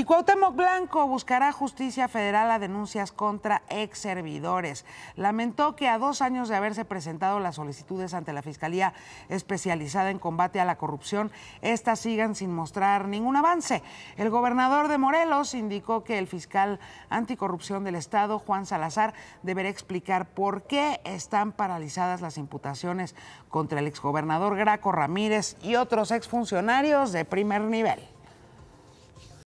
Y Cuauhtémoc Blanco buscará justicia federal a denuncias contra ex servidores. Lamentó que a dos años de haberse presentado las solicitudes ante la Fiscalía Especializada en Combate a la Corrupción, estas sigan sin mostrar ningún avance. El gobernador de Morelos indicó que el fiscal anticorrupción del Estado, Juan Salazar, deberá explicar por qué están paralizadas las imputaciones contra el exgobernador Graco Ramírez y otros exfuncionarios de primer nivel.